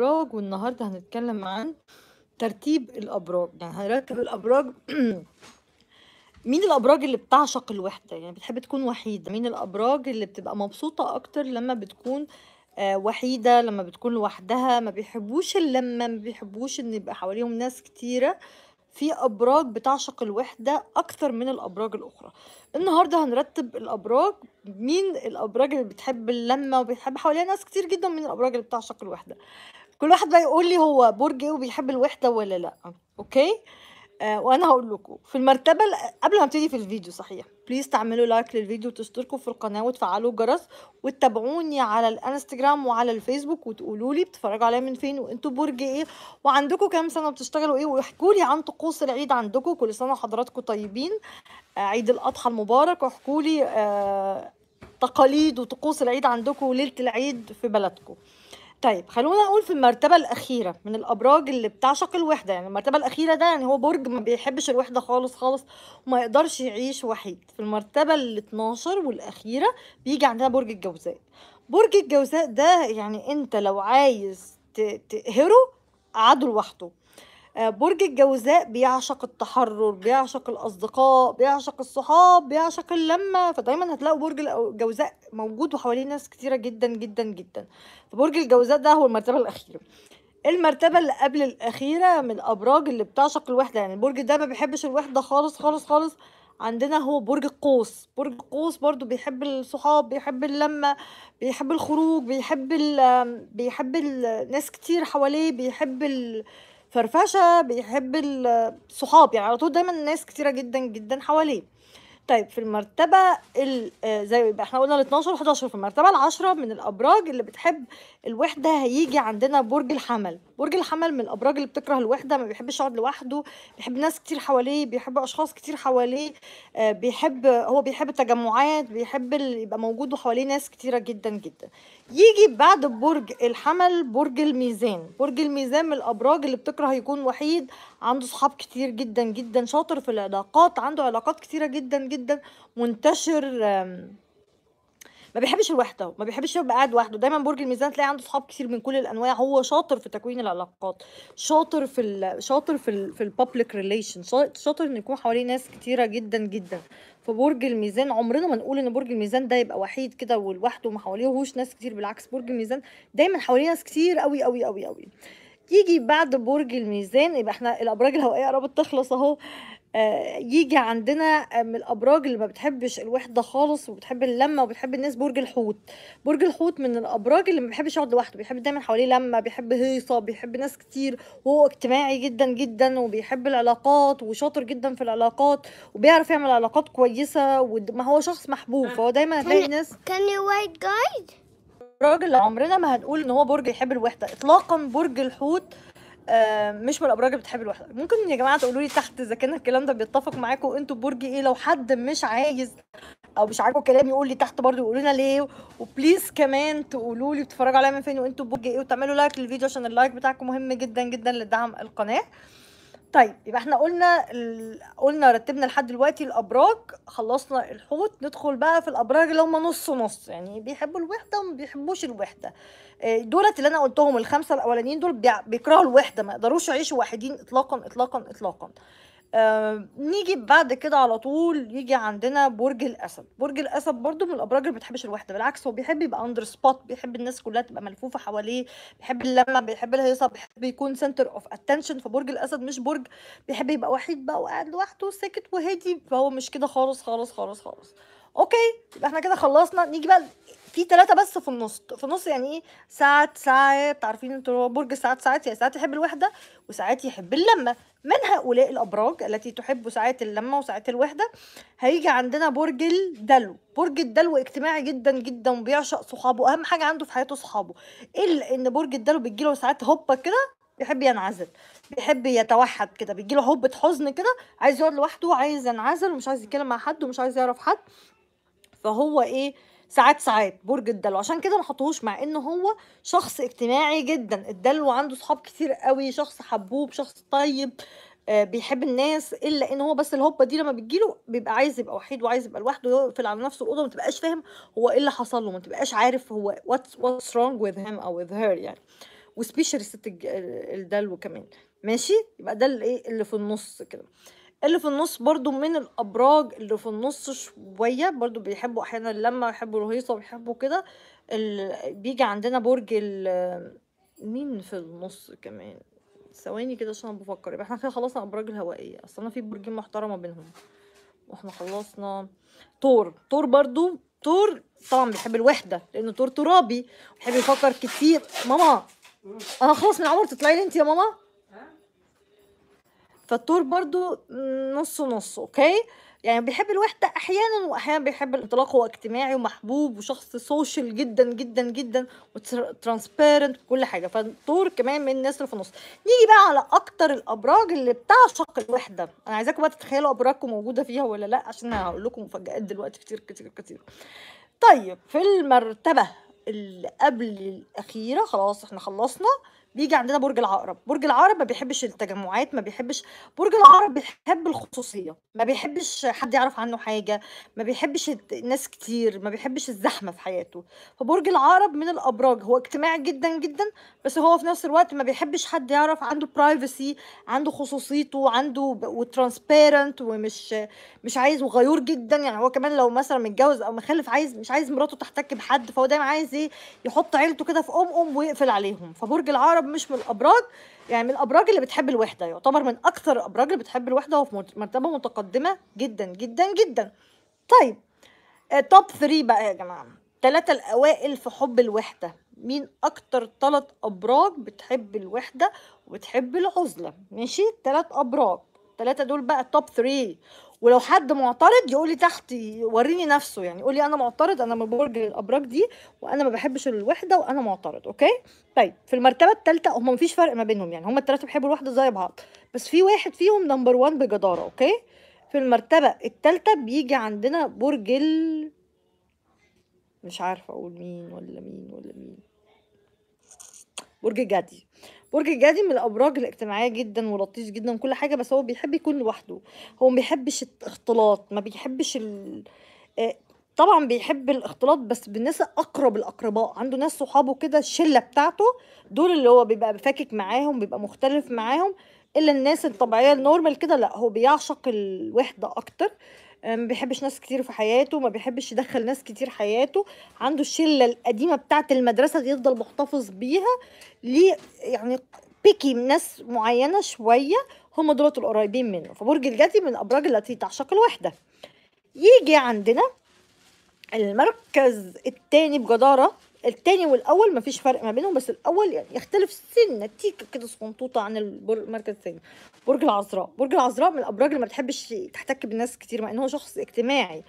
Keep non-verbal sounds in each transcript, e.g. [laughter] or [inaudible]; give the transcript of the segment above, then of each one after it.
الأبراج والنهاردة هنتكلم عن ترتيب الأبراج يعني هنرتب الأبراج [clears throat] مين الأبراج اللي بتعشق الوحدة يعني بتحب تكون وحيدة مين الأبراج اللي بتبقى مبسوطة أكتر لما بتكون آه، وحيدة لما بتكون لوحدها ما بيحبوش اللمة ما بيحبوش إن يبقى حواليهم ناس كتيرة في أبراج بتعشق الوحدة أكتر من الأبراج الأخرى النهاردة هنرتب الأبراج مين الأبراج اللي بتحب اللمة وبتحب حواليها ناس كتير جدا من الأبراج اللي بتعشق الوحدة كل واحد بقى يقول لي هو برج ايه وبيحب الوحده ولا لا اوكي آه وانا هقول لكم في المرتبه قبل ما ابتدي في الفيديو صحيح بليز تعملوا لايك للفيديو وتشتركوا في القناه وتفعلوا الجرس وتتابعوني على الانستجرام وعلى الفيسبوك وتقولوا لي بتتفرجوا عليا من فين وانتوا برج ايه وعندكم كام سنه بتشتغلوا ايه واحكوا لي عن طقوس العيد عندكم كل سنه وحضراتكم طيبين آه عيد الاضحى المبارك واحكوا لي آه تقاليد وطقوس العيد عندكم وليله العيد في بلدكم طيب خلونا نقول في المرتبة الأخيرة من الأبراج اللي بتعشق الوحدة يعني المرتبة الأخيرة ده يعني هو برج ما بيحبش الوحدة خالص خالص وما يقدرش يعيش وحيد في المرتبة ال 12 والأخيرة بيجي عندنا برج الجوزاء برج الجوزاء ده يعني أنت لو عايز تقهره قعده لوحده آه، برج الجوزاء بيعشق التحرر بيعشق الاصدقاء بيعشق الصحاب بيعشق اللمه فدايما هتلاقوا برج الجوزاء موجود وحواليه ناس كتيره جدا جدا جدا فبرج الجوزاء ده هو المرتبه الاخيره المرتبة اللي قبل الأخيرة من الأبراج اللي بتعشق الوحدة يعني البرج ده ما بيحبش الوحدة خالص خالص خالص عندنا هو برج القوس برج القوس برضو بيحب الصحاب بيحب اللمة بيحب الخروج بيحب ال بيحب الناس كتير حواليه بيحب ال فرفشه بيحب الصحاب يعني على طول دايما ناس كتيره جدا جدا حواليه طيب في المرتبة ال آه، زي يبقى احنا قلنا ال 12 و 11 في المرتبة العشرة من الأبراج اللي بتحب الوحدة هيجي عندنا برج الحمل برج الحمل من الابراج اللي بتكره الوحده ما بيحبش يقعد لوحده بيحب ناس كتير حواليه بيحب اشخاص كتير حواليه آه، بيحب هو بيحب التجمعات بيحب يبقى موجود وحواليه ناس كتيره جدا جدا يجي بعد برج الحمل برج الميزان برج الميزان من الابراج اللي بتكره يكون وحيد عنده صحاب كتير جدا جدا شاطر في العلاقات عنده علاقات كتيره جدا جدا منتشر ما بيحبش الوحده ما بيحبش يبقى قاعد لوحده دايما برج الميزان تلاقي عنده صحاب كتير من كل الانواع هو شاطر في تكوين العلاقات شاطر في ال شاطر في ال في البابليك ريليشن شاطر ان يكون حواليه ناس كتيره جدا جدا فبرج الميزان عمرنا ما نقول ان برج الميزان ده يبقى وحيد كده ولوحده وما حواليهوش ناس كتير بالعكس برج الميزان دايما حواليه ناس كتير قوي قوي قوي قوي يجي بعد برج الميزان يبقى احنا الابراج الهوائيه قربت تخلص اهو آه، يجي عندنا آه، من الابراج اللي ما بتحبش الوحده خالص وبتحب اللمه وبتحب الناس برج الحوت برج الحوت من الابراج اللي ما بيحبش يقعد لوحده بيحب دايما حواليه لمه بيحب هيصه بيحب ناس كتير وهو اجتماعي جدا جدا وبيحب العلاقات وشاطر جدا في العلاقات وبيعرف يعمل علاقات كويسه وما هو شخص محبوب آه. فهو دايما هتلاقي ناس كان وايت جايد راجل عمرنا ما هنقول ان هو برج يحب الوحده اطلاقا برج الحوت آه، مش من الابراج اللي بتحب الوحده ممكن يا جماعه تقولوا لي تحت اذا كان الكلام ده بيتفق معاكم انتوا برج ايه لو حد مش عايز او مش عاجبه الكلام يقول لي تحت برضه يقولوا لنا ليه وبليز كمان تقولوا لي بتتفرجوا عليا من فين وانتوا برج ايه وتعملوا لايك للفيديو عشان اللايك بتاعكم مهم جدا جدا لدعم القناه طيب يبقى احنا قلنا ال... قلنا رتبنا لحد دلوقتي الابراج خلصنا الحوت ندخل بقى في الابراج اللي هم نص نص يعني بيحبوا الوحده وما بيحبوش الوحده آه، دولت اللي انا قلتهم الخمسه الاولانيين دول بيكرهوا الوحده ما يقدروش يعيشوا وحيدين اطلاقا اطلاقا اطلاقا آه، نيجي بعد كده على طول يجي عندنا برج الاسد برج الاسد برضو من الابراج اللي بتحبش الوحده بالعكس هو بيحب يبقى اندر سبوت بيحب الناس كلها تبقى ملفوفه حواليه بيحب اللمه بيحب الهيصه بيحب يكون سنتر اوف اتنشن فبرج الاسد مش برج بيحب يبقى وحيد بقى وقاعد لوحده ساكت وهادي فهو مش كده خالص خالص خالص خالص اوكي يبقى احنا كده خلصنا نيجي بقى في ثلاثه بس في النص في النص يعني ايه ساعات ساعات عارفين انتوا برج ساعات ساعات يعني ساعات يحب الوحده وساعات يحب اللمه من هؤلاء الابراج التي تحب ساعات اللمه وساعات الوحده هيجي عندنا برج الدلو برج الدلو اجتماعي جدا جدا وبيعشق صحابه اهم حاجه عنده في حياته صحابه الا ان برج الدلو بيجيله ساعات هوبا كده بيحب ينعزل بيحب يتوحد كده بيجيله هوبة حزن كده عايز يقعد لوحده عايز ينعزل ومش عايز يتكلم مع حد ومش عايز يعرف حد فهو ايه ساعات ساعات برج الدلو عشان كده ما حطوهوش مع ان هو شخص اجتماعي جدا الدلو عنده صحاب كتير قوي شخص حبوب شخص طيب آه، بيحب الناس الا ان هو بس الهوبه دي لما بتجيله بيبقى عايز يبقى وحيد وعايز يبقى لوحده يقفل على نفسه الاوضه ما تبقاش فاهم هو ايه اللي حصل له ما تبقاش عارف هو واتس واتس رونج وذ هيم او وذ هير يعني وسبيشال ست الدلو كمان ماشي يبقى ده الايه اللي في النص كده اللي في النص برضو من الابراج اللي في النص شويه برضو بيحبوا احيانا اللمه يحبوا رهيصه بيحبوا كده بيجي عندنا برج مين في النص كمان ثواني كده عشان بفكر يبقى احنا كده خلصنا الابراج الهوائيه اصل انا في برجين محترمه بينهم واحنا خلصنا تور تور برضو تور طبعا بيحب الوحده لان تور ترابي بيحب يفكر كتير ماما انا خلاص من عمر تطلعي لي انت يا ماما فالطور برضو نص نص اوكي يعني بيحب الوحدة أحيانا وأحيانا بيحب الانطلاق هو اجتماعي ومحبوب وشخص سوشيال جدا جدا جدا وترانسبيرنت وكل حاجة فالطور كمان من الناس اللي في النص نيجي بقى على أكتر الأبراج اللي بتعشق الوحدة أنا عايزاكم بقى تتخيلوا أبراجكم موجودة فيها ولا لأ عشان هقول لكم مفاجآت دلوقتي كتير كتير كتير طيب في المرتبة اللي قبل الأخيرة خلاص احنا خلصنا بيجي عندنا برج العقرب برج العقرب ما بيحبش التجمعات ما بيحبش برج العقرب بيحب الخصوصيه ما بيحبش حد يعرف عنه حاجه ما بيحبش ناس كتير ما بيحبش الزحمه في حياته فبرج العقرب من الابراج هو اجتماعي جدا جدا بس هو في نفس الوقت ما بيحبش حد يعرف عنده برايفسي عنده خصوصيته عنده وترانسبيرنت ومش مش عايز وغيور جدا يعني هو كمان لو مثلا متجوز او مخلف عايز مش عايز مراته تحتك بحد فهو دايما عايز ايه يحط عيلته كده في ام ام ويقفل عليهم فبرج العقرب العرب مش من الابراج يعني من الابراج اللي بتحب الوحده يعتبر من اكثر الابراج اللي بتحب الوحده وفي مرتبه متقدمه جدا جدا جدا طيب توب آه، 3 بقى يا جماعه ثلاثه الاوائل في حب الوحده مين اكتر ثلاث ابراج بتحب الوحده وبتحب العزله ماشي ثلاث ابراج ثلاثه دول بقى توب 3 ولو حد معترض يقول لي تحت وريني نفسه يعني يقول لي انا معترض انا من برج الابراج دي وانا ما بحبش الوحده وانا معترض اوكي طيب في المرتبه الثالثه هم مفيش فرق ما بينهم يعني هم الثلاثه بيحبوا الوحده زي بعض بس في واحد فيهم نمبر 1 بجداره اوكي في المرتبه الثالثه بيجي عندنا برج ال مش عارفه اقول مين ولا مين ولا مين برج الجدي برج الجدي من الابراج الاجتماعيه جدا ولطيف جدا وكل حاجه بس هو بيحب يكون لوحده هو ما بيحبش الاختلاط ما بيحبش ال... آه، طبعا بيحب الاختلاط بس بالناس اقرب الاقرباء عنده ناس صحابه كده الشله بتاعته دول اللي هو بيبقى فاكك معاهم بيبقى مختلف معاهم الا الناس الطبيعيه النورمال كده لا هو بيعشق الوحده اكتر آه، ما بيحبش ناس كتير في حياته ما بيحبش يدخل ناس كتير حياته عنده الشله القديمه بتاعه المدرسه دي يفضل محتفظ بيها ليه يعني بيكي ناس معينه شويه هم دولت القريبين منه فبرج الجدي من الابراج التي تعشق الوحده يجي عندنا المركز الثاني بجداره التاني والاول مفيش فرق ما بينهم بس الاول يعني يختلف سنه تيكه كده صغنطوطه عن المركز الثاني برج العذراء برج العذراء من الابراج اللي ما بتحبش تحتك بالناس كتير مع ان هو شخص اجتماعي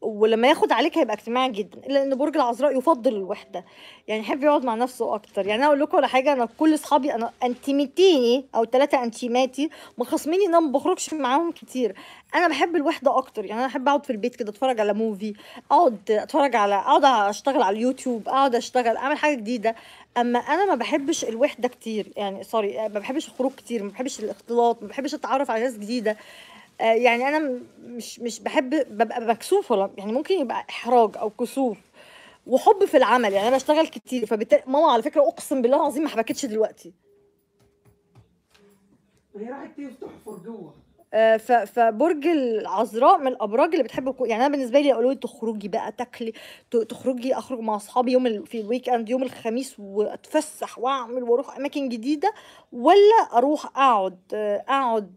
ولما ياخد عليك هيبقى اجتماعي جدا الا ان برج العذراء يفضل الوحده يعني يحب يقعد مع نفسه اكتر يعني انا اقول لكم على حاجه انا كل اصحابي انا انتيمتيني او ثلاثه انتيماتي مخصميني ان انا ما بخرجش معاهم كتير انا بحب الوحده اكتر يعني انا احب اقعد في البيت كده اتفرج على موفي اقعد اتفرج على اقعد اشتغل على اليوتيوب اقعد اشتغل اعمل حاجه جديده اما انا ما بحبش الوحده كتير يعني سوري ما بحبش الخروج كتير ما بحبش الاختلاط ما بحبش اتعرف على ناس جديده آه، يعني انا مش مش بحب ببقى مكسوف ولا يعني ممكن يبقى احراج او كسوف وحب في العمل يعني انا بشتغل كتير فبالتالي ماما على فكره اقسم بالله العظيم ما حبكتش دلوقتي هي راحت تحفر جوه آه، فبرج العذراء من الابراج اللي بتحب يعني انا بالنسبه لي قالوا لي تخرجي بقى تاكلي تخرجي اخرج مع اصحابي يوم في الويك اند يوم الخميس واتفسح واعمل واروح اماكن جديده ولا اروح اقعد آه، اقعد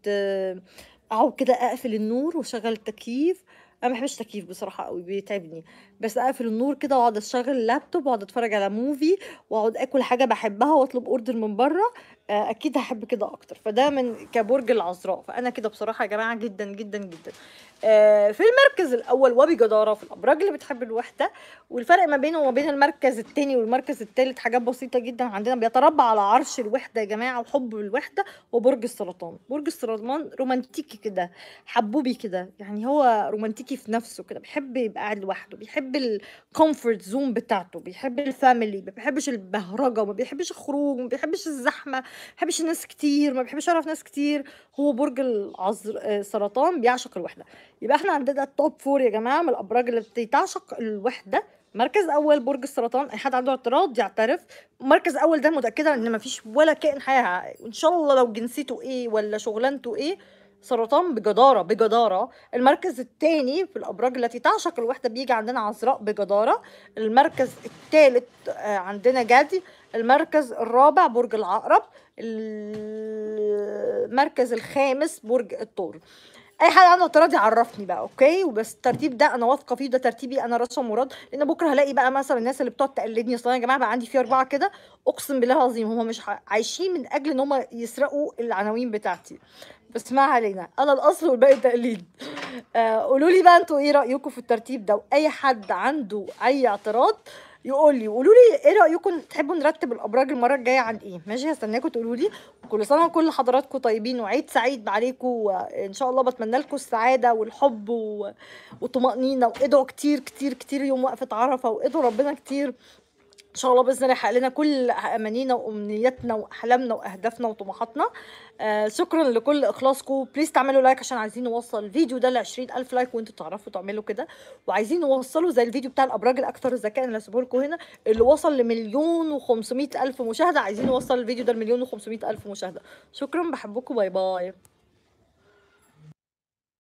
اقعد كده اقفل النور واشغل التكييف انا ما بحبش التكييف بصراحه قوي بيتعبني بس اقفل النور كده واقعد اشغل اللابتوب واقعد اتفرج على موفي واقعد اكل حاجه بحبها واطلب اوردر من بره آه، اكيد هحب كده اكتر فده من كبرج العذراء فانا كده بصراحه يا جماعه جدا جدا جدا آه، في المركز الاول وبجداره في الابراج اللي بتحب الوحده والفرق ما بينه وما بين المركز الثاني والمركز الثالث حاجات بسيطه جدا عندنا بيتربع على عرش الوحده يا جماعه وحب الوحده وبرج السرطان برج السرطان رومانتيكي كده حبوبي كده يعني هو رومانتيكي في نفسه كده بيحب يبقى قاعد لوحده بيحب بيحب الكومفورت زون بتاعته بيحب الفاميلي ما بيحبش البهرجه ما بيحبش الخروج ما بيحبش الزحمه ما بيحبش ناس كتير ما بيحبش يعرف ناس كتير هو برج العذر آه، سرطان بيعشق الوحده يبقى احنا عندنا التوب فور يا جماعه من الابراج اللي بتعشق الوحده مركز اول برج السرطان اي حد عنده اعتراض يعترف مركز اول ده متاكده ان مفيش ولا كائن حياه ان شاء الله لو جنسيته ايه ولا شغلانته ايه سرطان بجدارة بجدارة المركز الثاني في الأبراج التي تعشق الوحدة بيجي عندنا عذراء بجدارة المركز الثالث آه، عندنا جدي المركز الرابع برج العقرب المركز الخامس برج الثور اي حد عنده اعتراض عرفني بقى اوكي وبس الترتيب ده انا واثقه فيه ده ترتيبي انا رشا مراد لان بكره هلاقي بقى مثلا الناس اللي بتقعد تقلدني اصل انا يا جماعه بقى عندي فيه اربعه كده اقسم بالله العظيم هم مش عايشين من اجل ان هم يسرقوا العناوين بتاعتي بس ما علينا انا الاصل والباقي تقليد آه، قولوا لي بقى انتوا ايه رايكم في الترتيب ده واي حد عنده اي اعتراض يقول لي وقولوا لي ايه رايكم تحبوا نرتب الابراج المره الجايه عن ايه ماشي هستناكم تقولوا لي كل سنه وكل حضراتكم طيبين وعيد سعيد عليكم وان شاء الله بتمنى لكم السعاده والحب والطمانينه وادعوا كتير كتير كتير يوم وقفه عرفه وادعوا ربنا كتير ان شاء الله باذن الله يحقق لنا كل امانينا وامنياتنا واحلامنا واهدافنا وطموحاتنا آه شكرا لكل اخلاصكم بليز تعملوا لايك عشان عايزين نوصل الفيديو ده ل 20000 لايك وانتوا تعرفوا تعملوا كده وعايزين نوصله زي الفيديو بتاع الابراج الاكثر ذكاء اللي هسيبه لكم هنا اللي وصل لمليون و500 الف مشاهده عايزين نوصل الفيديو ده لمليون و500 الف مشاهده شكرا بحبكم باي باي